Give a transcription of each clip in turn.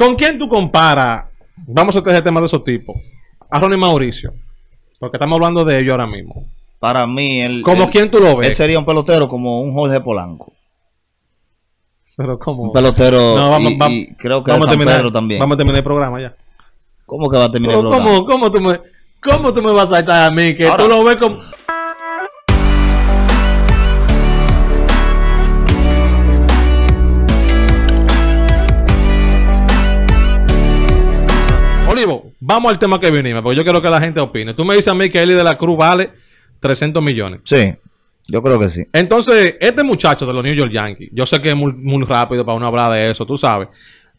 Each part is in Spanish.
¿Con quién tú comparas? Vamos a este tema de esos tipos. A Ronnie Mauricio. Porque estamos hablando de ellos ahora mismo. Para mí, él. ¿Como quién tú lo ves? Él sería un pelotero como un Jorge Polanco. Pero como. Un pelotero. No, vamos, y, creo que vamos a terminar, también. Vamos a terminar el programa ya. ¿Cómo que va a terminar el programa? ¿Cómo, cómo, tú, me, cómo tú me vas a estar a mí? Que tú lo ves como. Vamos al tema que vinimos, porque yo quiero que la gente opine. Tú me dices a mí que Eli de la Cruz vale 300 millones. Sí, yo creo que sí. Entonces, este muchacho de los New York Yankees, yo sé que es muy, rápido para uno hablar de eso, tú sabes,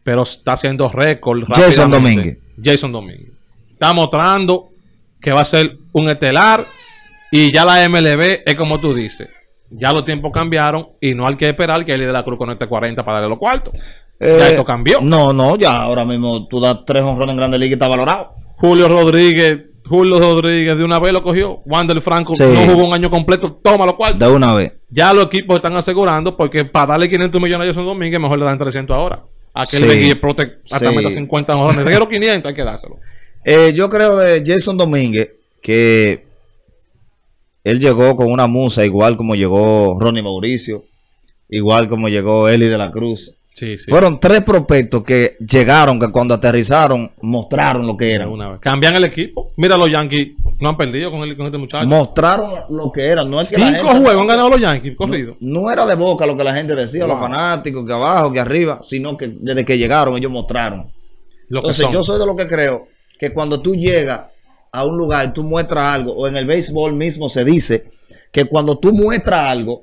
pero está haciendo récord. Jason Domínguez. Jason Domínguez. Está mostrando que va a ser un estelar y ya la MLB es como tú dices. Ya los tiempos cambiaron y no hay que esperar que Eli de la Cruz conecte 40 para darle los cuartos ya eh, esto cambió. No, no, ya ahora mismo tú das tres honrones en Grande Liga y está valorado. Julio Rodríguez, Julio Rodríguez de una vez lo cogió. Wander Franco no jugó un año completo. Toma lo cual. De una vez. Ya los equipos están asegurando porque para darle 500 millones a Jason Domínguez, mejor le dan 300 ahora. Aquel de hasta 50 honrones. De 500 hay que dárselo. Eh, yo creo de eh, Jason Domínguez que él llegó con una musa igual como llegó Ronnie Mauricio, igual como llegó Eli de la Cruz. Fueron tres prospectos que llegaron, que cuando aterrizaron mostraron lo que era Cambian el equipo. Mira, los Yankees no han perdido con, este muchacho. Mostraron lo que eran. Cinco juegos han ganado los Yankees, corrido. No, era de boca lo que la gente decía, los fanáticos, que abajo, que arriba, sino que desde que llegaron ellos mostraron. Entonces, yo soy de lo que creo que cuando tú llegas a un lugar tú muestras algo, o en el béisbol mismo se dice que cuando tú muestras algo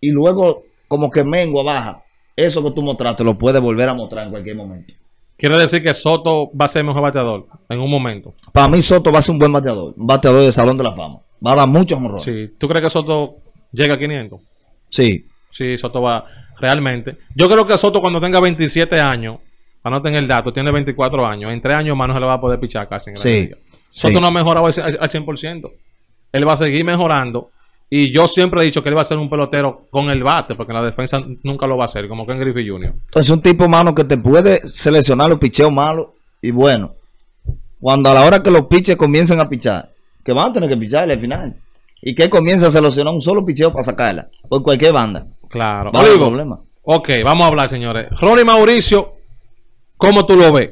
y luego como que mengua baja eso que tú mostraste lo puedes volver a mostrar en cualquier momento. Quiere decir que Soto va a ser mejor bateador en un momento. Para mí, Soto va a ser un buen bateador, un bateador de Salón de la Fama. Va a dar muchos si Sí, ¿tú crees que Soto llega a 500? Sí. Sí, Soto va realmente. Yo creo que Soto cuando tenga 27 años, anoten el dato, tiene 24 años, en 3 años más no se le va a poder pichar casi Soto no ha mejorado al 100%. Él va a seguir mejorando y yo siempre he dicho que él va a ser un pelotero con el bate, porque la defensa nunca lo va a hacer, como que en Griffey Jr. Es un tipo, mano, que te puede seleccionar los picheos malos y bueno. Cuando a la hora que los piches comiencen a pichar, que van a tener que pichar al final. Y que comienza a seleccionar un solo picheo para sacarla, por cualquier banda. Claro. No hay problema. Ok, vamos a hablar, señores. Ronnie Mauricio, ¿cómo tú lo ves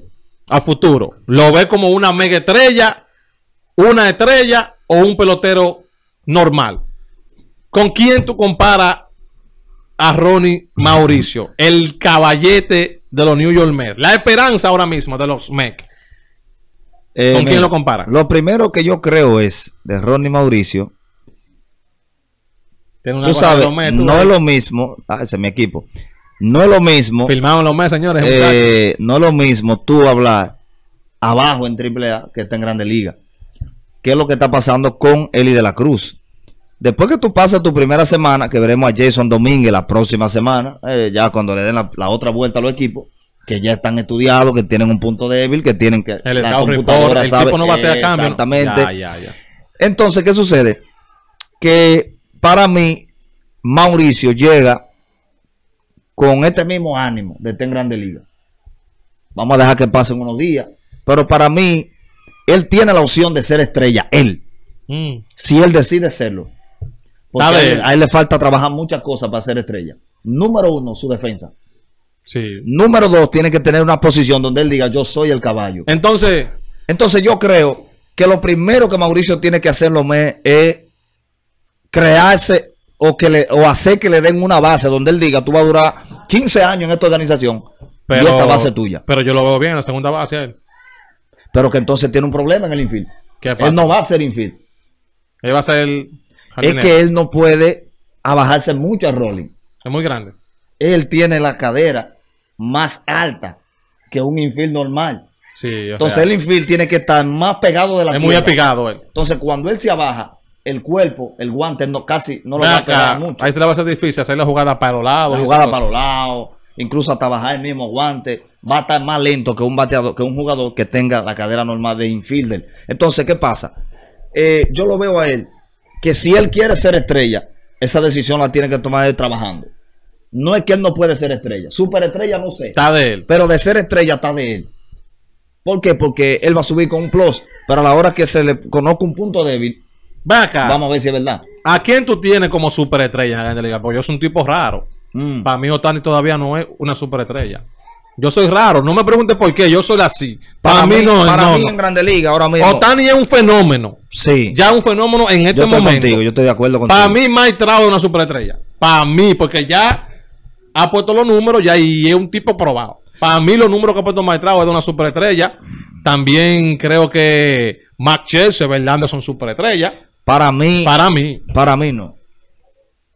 a futuro? ¿Lo ves como una mega estrella, una estrella o un pelotero normal? ¿Con quién tú comparas a Ronnie Mauricio? El caballete de los New York Mets. La esperanza ahora mismo de los Mets. Eh, ¿Con quién lo compara? Lo primero que yo creo es de Ronnie Mauricio. tú sabes, no es lo mismo. Ah, ese es mi equipo. No es lo mismo. Filmado los meses, señores. Eh, no es lo mismo tú hablar abajo en AAA que está en Grande Liga. ¿Qué es lo que está pasando con Eli de la Cruz? Después que tú pasas tu primera semana, que veremos a Jason Domínguez la próxima semana, eh, ya cuando le den la, otra vuelta a los equipos, que ya están estudiados, que tienen un punto débil, que tienen que... El la computadora report, Exactamente. Entonces, ¿qué sucede? Que para mí, Mauricio llega con este mismo ánimo de estar en Grande Liga. Vamos a dejar que pasen unos días. Pero para mí, él tiene la opción de ser estrella, él. Mm. Si él decide serlo. Porque a, él, le falta trabajar muchas cosas para ser estrella. Número uno, su defensa. Sí. Número dos, tiene que tener una posición donde él diga, yo soy el caballo. Entonces. Entonces yo creo que lo primero que Mauricio tiene que hacer Lomé es crearse o, que le, o hacer que le den una base donde él diga, tú vas a durar 15 años en esta organización pero, y esta base es tuya. Pero yo lo veo bien la segunda base él. Pero que entonces tiene un problema en el infield. Él no va a ser infield. Él va a ser es que él no puede abajarse mucho al Rolling. Es muy grande. Él tiene la cadera más alta que un infield normal. Sí, Entonces el infield tiene que estar más pegado de la Es muy apegado él. Eh. Entonces cuando él se abaja, el cuerpo, el guante no, casi no lo va a pegar mucho. Ahí se le va a hacer difícil hacer la jugada para los lados. La jugada para los lados, incluso hasta bajar el mismo guante. Va a estar más lento que un bateador, que un jugador que tenga la cadera normal de infielder. Entonces, ¿qué pasa? Eh, yo lo veo a él que si él quiere ser estrella, esa decisión la tiene que tomar él trabajando. No es que él no puede ser estrella. Superestrella no sé. Está de él. Pero de ser estrella está de él. ¿Por qué? Porque él va a subir con un plus. Pero a la hora que se le conozca un punto débil, acá. vamos a ver si es verdad. ¿A quién tú tienes como superestrella en la Liga? Porque yo soy un tipo raro. Mm. Para mí Otani todavía no es una superestrella. Yo soy raro, no me pregunte por qué, yo soy así. Para, mí, no Para mí en Grande Liga ahora mismo. Otani es un fenómeno. Sí. Ya un fenómeno en este momento. yo estoy de acuerdo contigo. Para mí, Mike es una superestrella. Para mí, porque ya ha puesto los números y es un tipo probado. Para mí, los números que ha puesto Mike es de una superestrella. También creo que Max Chelsea, Verlander son superestrellas. Para mí. Para mí. Para mí no.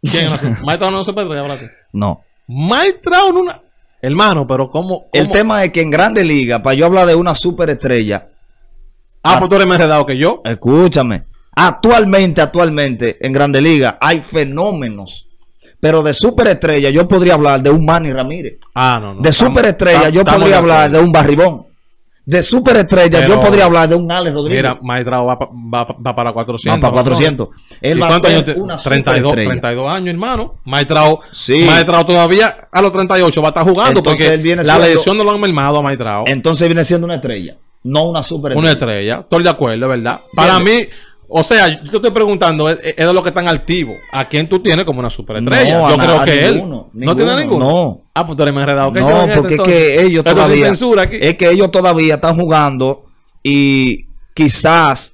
¿Quién? no es superestrella para ti? No. Mike una... Hermano, pero ¿cómo, El tema es que en Grande Liga, para yo hablar de una superestrella. Ah, pues tú eres más redado que yo. Escúchame. Actualmente, actualmente, en Grande Liga, hay fenómenos. Pero de superestrella yo podría hablar de un Manny Ramírez. Ah, no, no. De superestrella yo podría hablar de un Barribón de superestrella, yo podría hablar de un Alex Rodríguez. Mira, maestrado va, para 400. Va para 400. Él va a ser 32, 32 años, hermano. Maestrado, sí. todavía a los 38 va a estar jugando porque la lesión no lo han mermado a Maestrado. Entonces viene siendo una estrella, no una superestrella. Una estrella, estoy de acuerdo, ¿verdad? Para mí o sea, yo te estoy preguntando, ¿e-, e-, es, de los que están activos. ¿A quién tú tienes como una superestrella? No, yo creo que él. no tiene ninguno. No. Ah, pues tú eres más enredado que No, porque es que ellos todavía. Es que ellos todavía están jugando y quizás.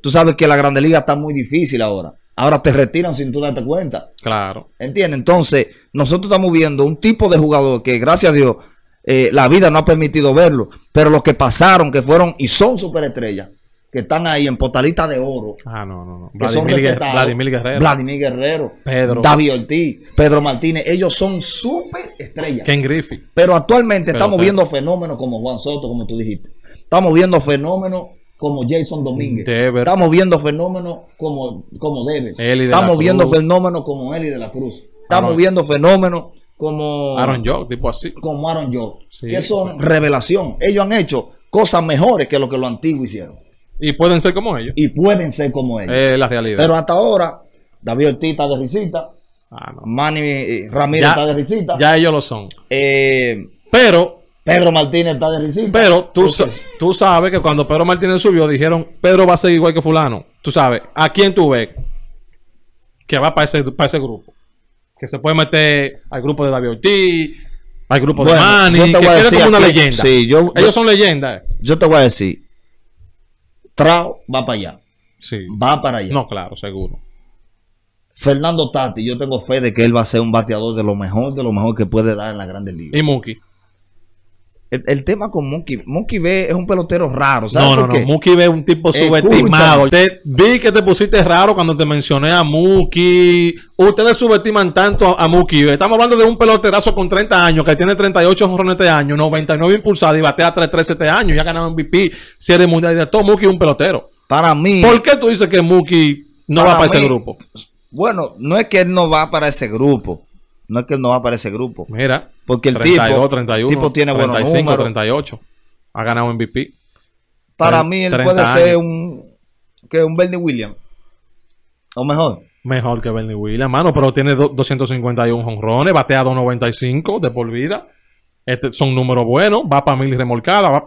Tú sabes que la Grande Liga está muy difícil ahora. Ahora te retiran sin tú darte cuenta. Claro. ¿Entiendes? Entonces, nosotros estamos viendo un tipo de jugador que, gracias a Dios, eh, la vida no ha permitido verlo. Pero los que pasaron, que fueron y son superestrellas, que están ahí en Portalita de Oro. Ah, no, no, no. Vladimir, Guerrero. Vladimir Guerrero. Pedro. David Ortiz. Pedro Martínez. Ellos son súper estrellas. Ken Griffith. Pero actualmente estamos viendo fenómenos como Juan Soto, como tú dijiste. Estamos viendo fenómenos como Jason Domínguez. Estamos viendo fenómenos como, como estamos viendo fenómenos como Eli de la Cruz. Estamos viendo fenómenos como Aaron York, tipo así. Como Aaron York. que son revelación. Ellos han hecho cosas mejores que lo que lo antiguo hicieron. Y pueden ser como ellos. Y pueden ser como ellos. Es la realidad. Pero hasta ahora, David Ortiz está de risita. Ah, Manny eh, Ramírez está de risita. Ya ellos lo son. Eh, pero. Pedro Martínez está de risita. Pero tú, tú sabes que cuando Pedro Martínez subió, dijeron: Pedro va a ser igual que Fulano. Tú sabes, ¿a quién tú ves que va para ese, para ese grupo? Que se puede meter al grupo de David Ortiz, al grupo de Manny, que eres una leyenda. yo, Ellos son leyendas. Yo te voy a decir, Trao va para allá. Sí. Va para allá. No, claro, seguro. Fernando Tati, yo tengo fe de que él va a ser un bateador de lo mejor, de lo mejor que puede dar en la grande liga. Y Muki. El, tema con Monkey, Monkey B es un pelotero raro. ¿sabes no, no, no. Mookie B es un tipo subestimado. Te, vi que te pusiste raro cuando te mencioné a Mookie. Ustedes subestiman tanto a, Mookie Estamos hablando de un peloterazo con 30 años que tiene 38 jonrones este año, 99 impulsados y batea 3 3 este año. Ya ganado MVP, serie mundial y de todo. Mookie es un pelotero. Para mí. ¿Por qué tú dices que Mookie no va para ese grupo? Bueno, no es que él no va para ese grupo. No es que él no va para ese grupo. Mira. Porque el 32, tipo, 31, tipo tiene 35, buenos números. 38. Ha ganado MVP. Para mí él puede ser un, que un Bernie Williams. O mejor. Mejor que Bernie Williams, mano, pero tiene 251 jonrones, batea 295 de por vida. Este, son números buenos, va para mil remolcadas. Va...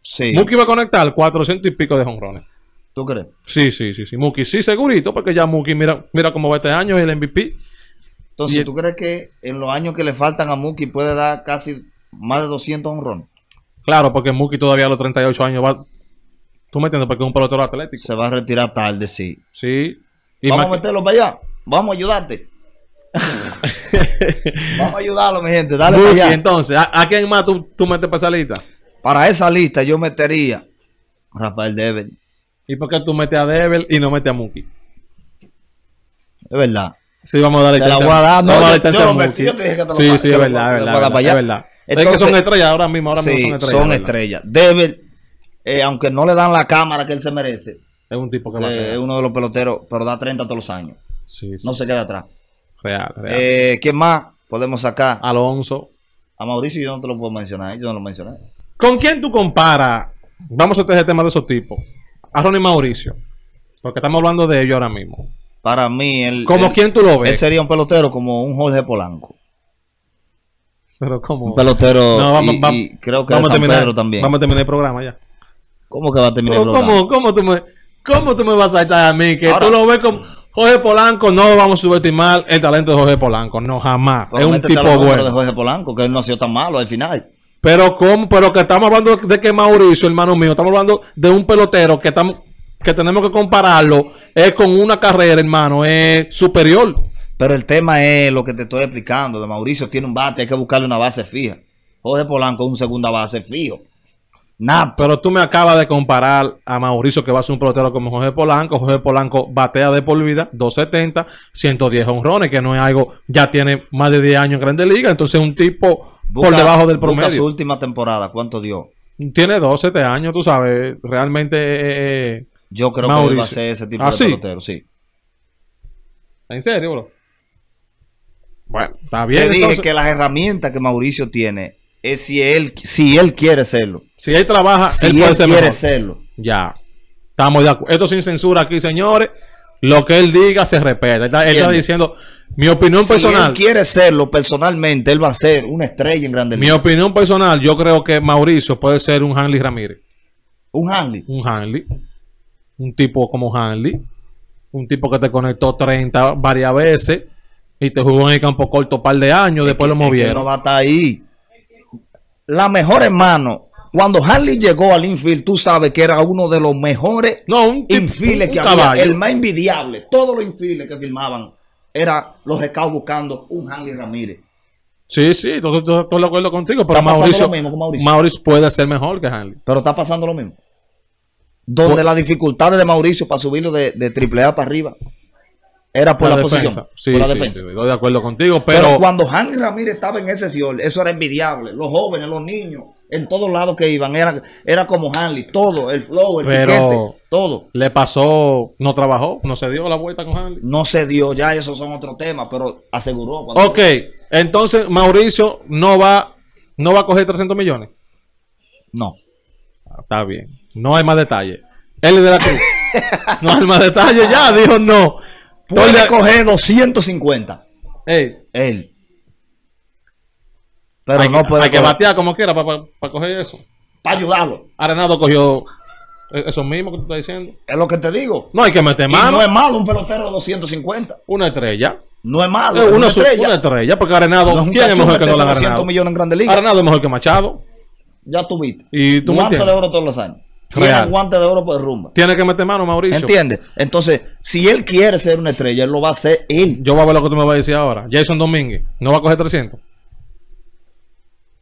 Sí. Mookie va a conectar 400 y pico de jonrones. ¿Tú crees? Sí, sí, sí, sí. Mookie sí, segurito, porque ya Mookie mira, mira cómo va este año el MVP. Entonces, ¿tú crees que en los años que le faltan a Muki puede dar casi más de 200 ron? Claro, porque Muki todavía a los 38 años va. ¿Tú me entiendes? Porque es un pelotero atlético. Se va a retirar tarde, sí. Sí. Vamos a meterlo para allá. Vamos a ayudarte. Vamos a ayudarlo, mi gente. Dale para allá. Entonces, ¿a, quién más tú, metes para esa lista? Para esa lista yo metería Rafael Devel. ¿Y por qué tú metes a Devel y no metes a Muki? Es verdad. Sí, vamos a dar la No, yo, te dije que Sí, sí, es verdad, es verdad. verdad. que son estrellas ahora mismo, ahora mismo son estrellas. Son estrellas. Debe eh, aunque no le dan la cámara que él se merece, es un tipo que eh, Es uno de los peloteros, pero da 30 todos los años. Sí, sí, no se queda atrás. Real, real. Eh, ¿Quién más podemos sacar? Alonso. A Mauricio yo no te lo puedo mencionar, yo no lo mencioné. ¿Con quién tú comparas? Vamos a tener el tema de esos tipos. A Ronnie Mauricio, porque estamos hablando de ellos ahora mismo para mí, él, ¿Como quién tú lo ves? Él sería un pelotero como un Jorge Polanco. Pero como... Un pelotero no, vamos, y, creo que vamos a terminar, también. Vamos a terminar el programa ya. ¿Cómo que va a terminar el programa? ¿Cómo, cómo, tú, me, cómo tú me vas a estar a mí? Que tú lo ves como... Jorge Polanco, no vamos a subestimar el talento de Jorge Polanco. No, jamás. Es un tipo bueno. de Jorge Polanco, que él no ha sido tan malo al final. Pero, ¿cómo? Pero que estamos hablando de que Mauricio, hermano mío, estamos hablando de un pelotero que estamos que tenemos que compararlo es con una carrera, hermano, es superior. Pero el tema es lo que te estoy explicando. De Mauricio tiene un bate, hay que buscarle una base fija. Jorge Polanco es un segunda base fijo. Nada. Pero tú me acabas de comparar a Mauricio, que va a ser un pelotero como Jorge Polanco. Jorge Polanco batea de por vida, 270, 110 honrones, que no es algo, ya tiene más de 10 años en Grande Liga, entonces un tipo por debajo del promedio. su última temporada, ¿cuánto dio? Tiene 12 años, tú sabes, realmente... Eh, eh, eh, yo creo que él va a ser ese tipo ah, de sí? sí. ¿En serio, bro? Bueno, está bien. Te dije que las herramientas que Mauricio tiene es si él, si él quiere serlo. Si él trabaja, él, puede ser quiere serlo. Ya. Estamos de acuerdo. Esto sin censura aquí, señores. Lo que él diga se respeta. Él, está, diciendo mi opinión personal. Si él quiere serlo personalmente, él va a ser una estrella en grande. Mi opinión personal, yo creo que Mauricio puede ser un Hanley Ramírez. ¿Un Hanley? Un Hanley un tipo como Hanley, un tipo que te conectó 30 varias veces y te jugó en el campo corto un par de años, después lo movieron. No va ahí. La mejor hermano. Cuando Hanley llegó al infield, tú sabes que era uno de los mejores no, infiles que había, el más envidiable. Todos los infiles que filmaban eran los scouts buscando un Hanley Ramírez. Sí, sí, todo de acuerdo contigo, pero Mauricio, Mauricio. Mauricio puede ser mejor que Hanley. Pero está pasando lo mismo donde las dificultades de Mauricio para subirlo de, de triple A para arriba era por la, posición. Sí, la defensa. de acuerdo contigo, pero... cuando Hanley Ramírez estaba en ese señor, eso era envidiable. Los jóvenes, los niños, en todos lados que iban, era, era como Hanley, todo, el flow, el pero todo. Le pasó, no trabajó, no se dio la vuelta con Hanley. No se dio, ya esos son otros temas, pero aseguró. Ok, entonces Mauricio no va, no va a coger 300 millones. No. Ah, está bien. No hay más detalles. es de la no hay más detalle ya, dijo no. Puede coger 250. Ey. Él. Pero hay, no puede. Hay que batear como quiera para coger eso. Para ayudarlo. Arenado cogió e-, eso mismo que tú estás diciendo. Es lo que te digo. No hay que meter mano. Y no es malo un pelotero de 250. Una estrella. No es malo. Eh, una, estrella. Una estrella, porque Arenado. es ¿Quién es mejor que no la millones en Arenado es mejor que Machado. Ya tuviste. ¿Y tú ¿Cuánto le oro todos los años? Tiene guante de oro por Tiene que meter mano, Mauricio. ¿Entiendes? Entonces, si él quiere ser una estrella, él lo va a hacer él. Yo voy a ver lo que tú me vas a decir ahora. Jason Domínguez no va a coger 300.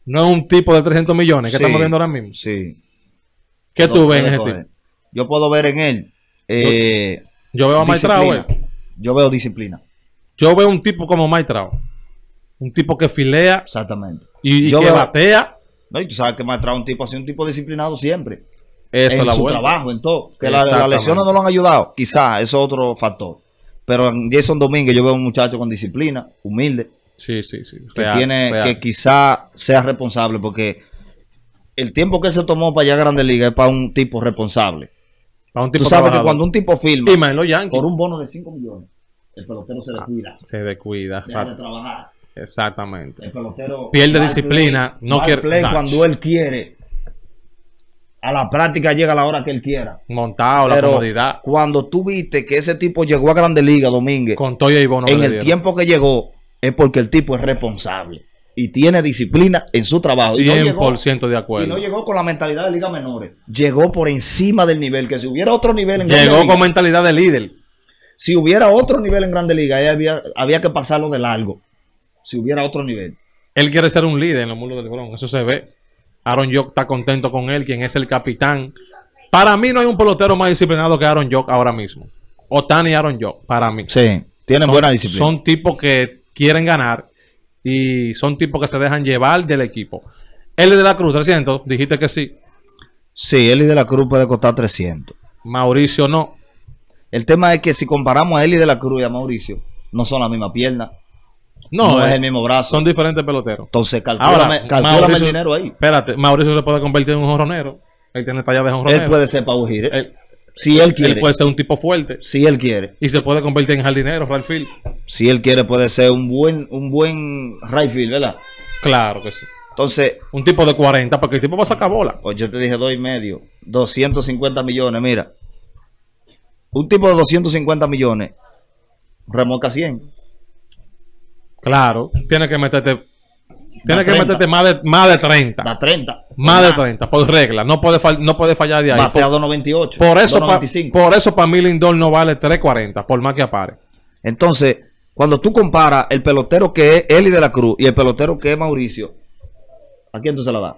No es un tipo de 300 millones que estamos viendo ahora mismo. Sí. ¿Qué tú ves en ese tipo? Yo puedo ver en él. Eh, yo, veo a Maitrao. Eh. Yo veo disciplina. Yo veo un tipo como Maitrao. Un tipo que filea. Exactamente. Y, que batea. No, y tú sabes que Maitrao es un tipo así, un tipo disciplinado siempre. Eso en su trabajo, en todo. Que las lesiones no lo han ayudado, quizás, eso es otro factor. Pero en Jason Domínguez yo veo un muchacho con disciplina, humilde. Sí, sí, sí. Que, tiene, que quizá sea responsable, porque el tiempo que se tomó para llegar a Grande Liga es para un tipo responsable. Tú sabes que cuando un tipo firma por un bono de 5 millones, el pelotero se ah, descuida. se descuida. Deja de trabajar. Exactamente. El pelotero pierde disciplina. no cuando él quiere a la práctica llega a la hora que él quiera. Montado, la comodidad. Cuando tú viste que ese tipo llegó a Grande Liga, Domínguez, Con Toya y en el tiempo que llegó, es porque el tipo es responsable y tiene disciplina en su trabajo. 100% y de acuerdo. Y no llegó con la mentalidad de Liga Menores. Llegó por encima del nivel, que si hubiera otro nivel en Llegó Liga, con mentalidad de líder. Si hubiera otro nivel en Grande Liga, había, había que pasarlo de largo. Si hubiera otro nivel. Él quiere ser un líder en los mundo del Bron, eso se ve. Aaron Jock está contento con él, quien es el capitán. Para mí no hay un pelotero más disciplinado que Aaron Jock ahora mismo. Otani y Aaron Jock, para mí. Sí, tienen buena disciplina. Son tipos que quieren ganar y son tipos que se dejan llevar del equipo. Eli de la Cruz, 300, dijiste que sí. Sí, Eli de la Cruz puede costar 300. Mauricio no. El tema es que si comparamos a Eli de la Cruz y a Mauricio, no son la misma pierna. No, eh, es, el mismo brazo. Son diferentes peloteros. Entonces, calcula, el dinero ahí. Espérate, Mauricio se puede convertir en un jorronero. Él tiene talla de jorronero. Él puede ser Pau Él, si él quiere. Él puede ser un tipo fuerte. Si él quiere. Y se puede convertir en jardinero, right Si él quiere, puede ser un buen, un buen right ¿verdad? Claro que sí. Entonces. Un tipo de 40, porque el tipo va a sacar bola. Oye, pues yo te dije dos y medio. 250 millones, mira. Un tipo de 250 millones Remoca 100. Claro, tiene que meterte. tiene que meterte más de, más de 30. Más de 30, por regla. No puede, no puede fallar de ahí. bateado 98. Por eso, por eso para mí Lindor no vale 3.40, por más que apare. Entonces, cuando tú comparas el pelotero que es Eli de la Cruz y el pelotero que es Mauricio, ¿a quién tú se la das?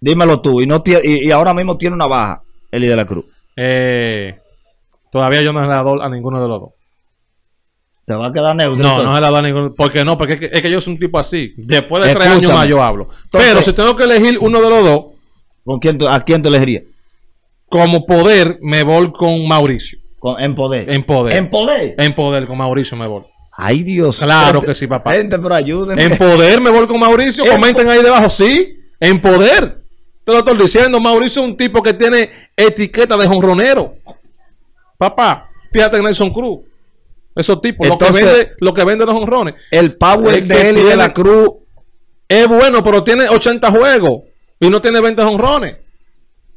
Dímelo tú. Y, no y, ahora mismo tiene una baja Eli de la Cruz. Eh, todavía yo no he dado a ninguno de los dos te va a quedar neutro. No, no se la Porque no, porque es que, yo soy un tipo así. Después de tres años más yo hablo. Pero si tengo que elegir uno de los dos. ¿con quién, ¿A quién te elegiría? Como poder, me voy con Mauricio. en poder. En poder. En poder. En poder, con Mauricio me voy. Ay, Dios. Claro que sí, papá. En poder, me voy con Mauricio. Comenten ahí debajo, sí. En poder. Te lo estoy diciendo, Mauricio es un tipo que tiene etiqueta de jonronero. Papá, fíjate en Nelson Cruz. Esos tipos. lo, que vende, lo que vende los honrones. El power de él de la Cruz. Es bueno, pero tiene 80 juegos. Y no tiene 20 honrones.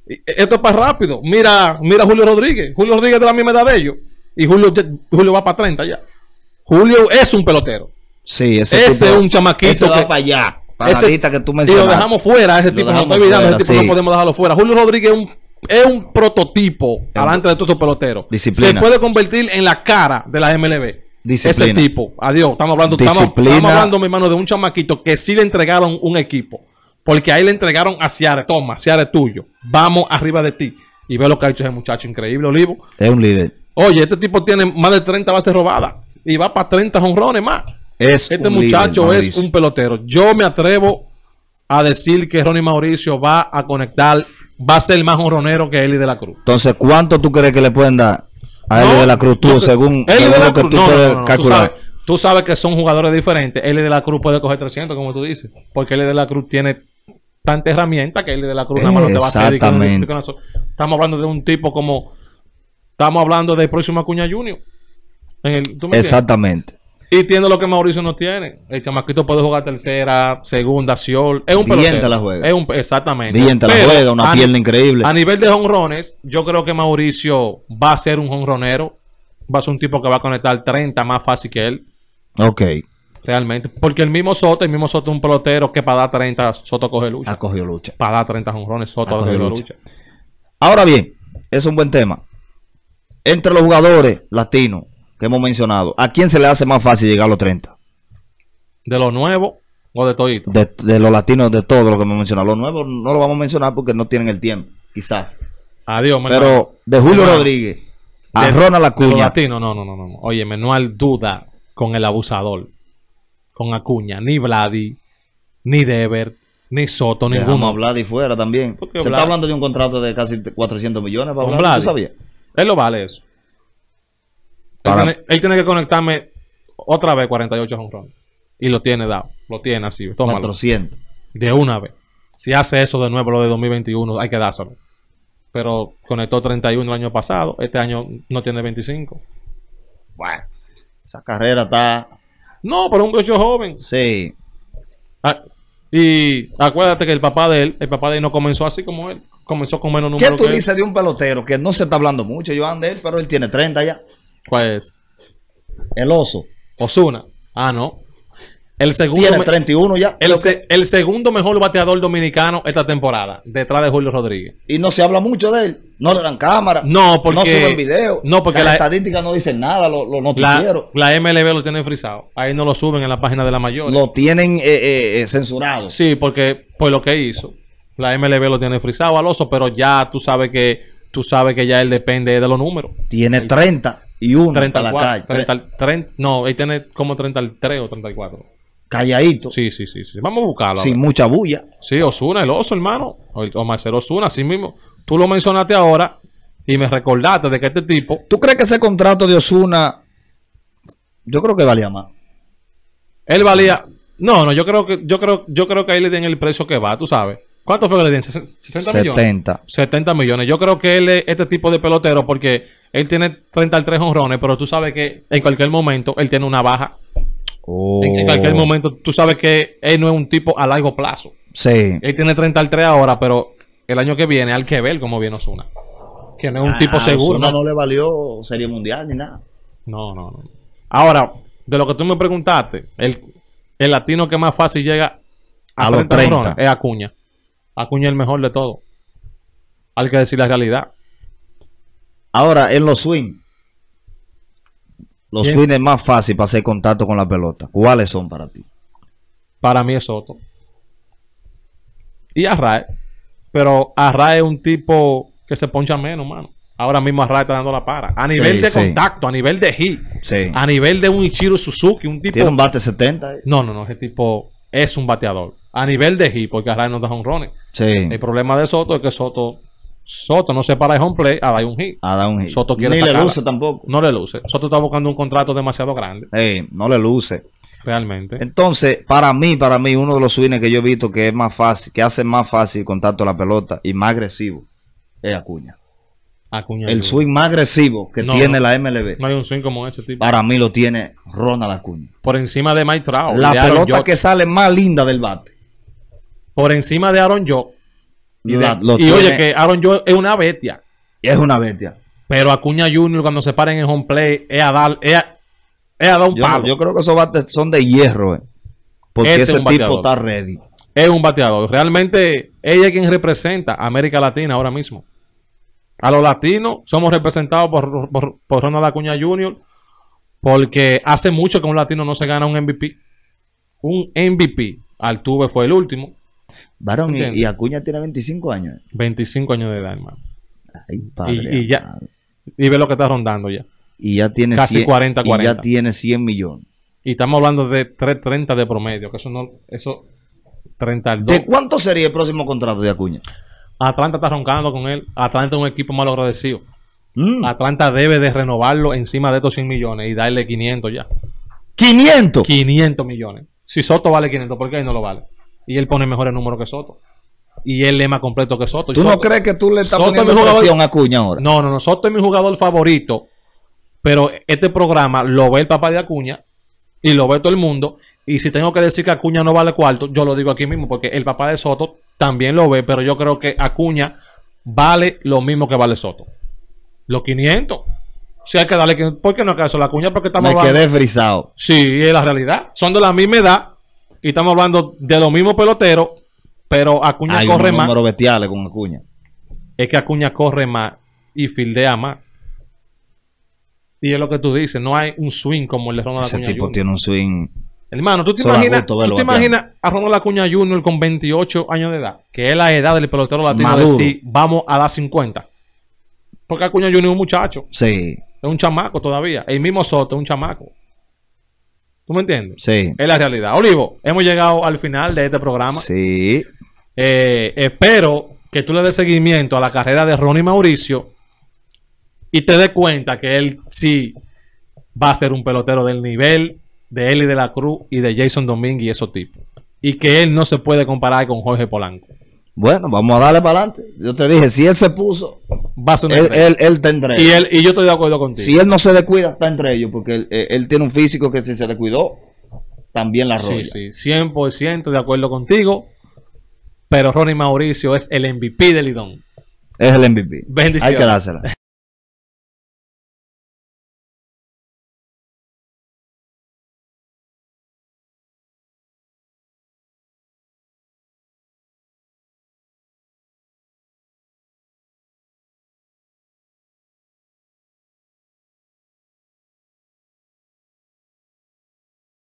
E, esto es para rápido. Mira, mira Julio Rodríguez. Julio Rodríguez es de la misma edad de ellos. Y Julio, Julio va para 30 ya. Julio es un pelotero. Sí, ese, es un chamaquito. Ese va para allá. que tú mencionas. Y lo dejamos fuera. Ese tipo, no no podemos dejarlo fuera. Julio Rodríguez es un es un prototipo em, delante de todos esos peloteros. Se puede convertir en la cara de la MLB. Disciplina. Ese tipo. Adiós. Estamos hablando, estamos, hablando, mi hermano, de un chamaquito que sí le entregaron un equipo. Porque ahí le entregaron a Ciara. Toma, es tuyo. Vamos arriba de ti. Y ve lo que ha hecho ese muchacho. Increíble, Olivo. Es un líder. Oye, este tipo tiene más de 30 bases robadas. Y va para 30 honrones más. Es este muchacho es un pelotero. Yo me atrevo a decir que Ronnie Mauricio va a conectar va a ser más honronero que Eli de la Cruz. Entonces, ¿cuánto tú crees que le pueden dar a Eli de la Cruz tú, según, lo que tú puedes calcular? Tú sabes, que son jugadores diferentes. Eli de la Cruz puede coger 300, como tú dices, porque Eli de la Cruz tiene tantas herramientas que Eli de la Cruz nada más no te va a hacer. Exactamente. Estamos hablando de un tipo como. Estamos hablando de próximo Acuña Junior. En el, Exactamente. Y tiene lo que Mauricio no tiene. El chamaquito puede jugar tercera, segunda, siol. Es un pelotero. la Es un, exactamente. la juega, una pierna increíble. A nivel de jonrones, yo creo que Mauricio va a ser un jonronero. Va a ser un tipo que va a conectar 30 más fácil que él. Ok. Realmente. Porque el mismo Soto, el mismo Soto es un pelotero que para dar 30, Soto coge lucha. Ha cogido lucha. Para dar 30 jonrones, Soto ha lucha. Ahora bien, es un buen tema. Entre los jugadores latinos, hemos mencionado, ¿a quién se le hace más fácil llegar a los 30? ¿De los nuevos o de todito? De, los latinos, de todo lo que hemos mencionado. Los nuevos no lo vamos a mencionar porque no tienen el tiempo, quizás. Adiós, Pero de Julio Rodríguez a de, Ronald Acuña. no, no, no, no. Oye, Manuel duda con el abusador, con Acuña, ni Vladi, ni Dever, ni Soto, ni ninguno. Vamos a Vladi fuera también. Se está hablando de un contrato de casi 400 millones para ¿Tú sabías? Él lo vale eso. Él, tiene, que conectarme otra vez 48 Ron Y lo tiene dado. Lo tiene así. Tómalo. 400. De una vez. Si hace eso de nuevo, lo de 2021, hay que dárselo. Pero conectó 31 el año pasado. Este año no tiene 25. Bueno. Esa carrera está. No, pero un muchacho joven. Sí. Ah, y acuérdate que el papá de él, el papá de él no comenzó así como él. Comenzó con menos números. ¿Qué tú dices de un pelotero que no se está hablando mucho, Joan, de él, pero él tiene 30 ya? ¿Cuál es? El oso. Osuna. Ah, no. El segundo Tiene 31 ya. El, el, segundo mejor bateador dominicano esta temporada, detrás de Julio Rodríguez. Y no se habla mucho de él. No le dan cámara. No, porque. No suben video. No, porque las la, estadística no dicen nada, los lo noticieros. La, MLB lo tienen frisado. Ahí no lo suben en la página de la mayor. Lo tienen eh, eh, eh, censurado. Sí, porque por pues, lo que hizo. La MLB lo tiene frisado al oso, pero ya tú sabes que tú sabes que ya él depende de los números. Tiene 30 y uno la calle. no, ahí tiene como 33 o 34. Calladito. Sí, sí, sí. sí. Vamos a buscarlo. Sin mucha bulla. Sí, Osuna, el oso, hermano. O, Marcelo Osuna, así mismo. Tú lo mencionaste ahora y me recordaste de que este tipo. ¿Tú crees que ese contrato de Osuna, yo creo que valía más? Él valía. No, no, yo creo que, yo creo, yo creo que ahí le den el precio que va, tú sabes. ¿Cuánto fue que le den? ¿60 millones? 70. 70 millones. Yo creo que él es este tipo de pelotero porque él tiene 33 honrones, pero tú sabes que en cualquier momento él tiene una baja. En, cualquier oh. momento tú sabes que él no es un tipo a largo plazo. Sí. Él tiene 33 ahora, pero el año que viene hay que ver cómo viene Osuna. Que no es un ah, tipo seguro. Osuna ¿no? le valió Serie Mundial ni nada. No, no, no. Ahora, de lo que tú me preguntaste, el, latino que más fácil llega a, los 30 es Acuña. Acuña es el mejor de todo. Hay que decir la realidad. Ahora, en los swing. Los swings es más fácil para hacer contacto con la pelota. ¿Cuáles son para ti? Para mí es Soto. Y Arrae. Pero Arrae es un tipo que se poncha menos, mano. Ahora mismo Arrae está dando la para. A nivel de contacto, a nivel de hit. A nivel de un Ichiro Suzuki, un tipo... ¿Tiene un bate 70? No, no, no. Ese tipo es un bateador. A nivel de hit, porque Arrae no da un Sí. El problema de Soto es que Soto Soto no se para de home play a dar un hit. Soto quiere Ni le luce tampoco. No le luce. Soto está buscando un contrato demasiado grande. no le luce. Realmente. Entonces, para mí, para mí, uno de los swings que yo he visto que es más fácil, que hace más fácil el contacto a la pelota y más agresivo, es Acuña. Acuña el swing más agresivo que tiene la MLB. No hay un swing como ese tipo. Para mí lo tiene Ronald Acuña. Por encima de Mike Trout. La pelota que sale más linda del bate. Por encima de Aaron Yo y, oye, que Aaron Joe es una bestia. Es una bestia. Pero Acuña Junior cuando se paren en home play es a dar, un yo, palo. Yo creo que esos bates son de hierro. Eh, porque este ese tipo está ready. Es un bateador. Realmente ella es quien representa a América Latina ahora mismo. A los latinos somos representados por, por, por Ronald Acuña Jr. Porque hace mucho que un latino no se gana un MVP. Un MVP. Altuve fue el último. Varón, y, Acuña tiene 25 años. 25 años de edad, hermano. Ay, padre. Y, ya. Y ve lo que está rondando ya. Y ya tiene Casi 40, 40. Y ya tiene 100 millones. Y estamos hablando de 30 de promedio, que eso no. Eso. 32. ¿De cuánto sería el próximo contrato de Acuña? Atlanta está roncando con él. Atlanta es un equipo mal agradecido. Mm. Atlanta debe de renovarlo encima de estos 100 millones y darle 500 ya. ¿500? 500 millones. Si Soto vale 500, ¿por qué ahí no lo vale? Y él pone mejores números que Soto. Y él es más completo que Soto. ¿Tú no crees que tú le estás poniendo a Acuña ahora? No, no, no. Soto es mi jugador favorito. Pero este programa lo ve el papá de Acuña y lo ve todo el mundo. Y si tengo que decir que Acuña no vale cuarto, yo lo digo aquí mismo porque el papá de Soto también lo ve. Pero yo creo que Acuña vale lo mismo que vale Soto. Los 500. Si hay que darle. ¿Por qué no acaso la Acuña? Porque estamos. Me quedé frisado. Sí, es la realidad. Son de la misma edad. Y estamos hablando de los mismos peloteros, pero Acuña corre más. bestiales con Acuña. Es que Acuña corre más y fildea más. Y es lo que tú dices, no hay un swing como el de Ronald Acuña. Ese tipo tiene un swing. Hermano, ¿tú te imaginas, ¿tú te imaginas a Ronald Acuña Jr. con 28 años de edad? Que es la edad del pelotero latino decir, vamos a dar 50. Porque Acuña Junior es un muchacho. Sí. Es un chamaco todavía. El mismo Soto es un chamaco me entiendes? Sí. Es la realidad. Olivo, hemos llegado al final de este programa. Sí. Eh, espero que tú le des seguimiento a la carrera de Ronnie Mauricio y te des cuenta que él sí va a ser un pelotero del nivel de Eli de la Cruz y de Jason Dominguez y esos tipos. Y que él no se puede comparar con Jorge Polanco. Bueno, vamos a darle para adelante. Yo te dije, si él se puso, Va a él, él, él, tendrá Y, y yo estoy de acuerdo contigo. Si él no se descuida, está entre ellos, porque él, eh, tiene un físico que si se cuidó también la roya. Sí, sí, 100% de acuerdo contigo. Pero Ronnie Mauricio es el MVP de Lidón. Es el MVP. Bendiciones. Hay que dársela.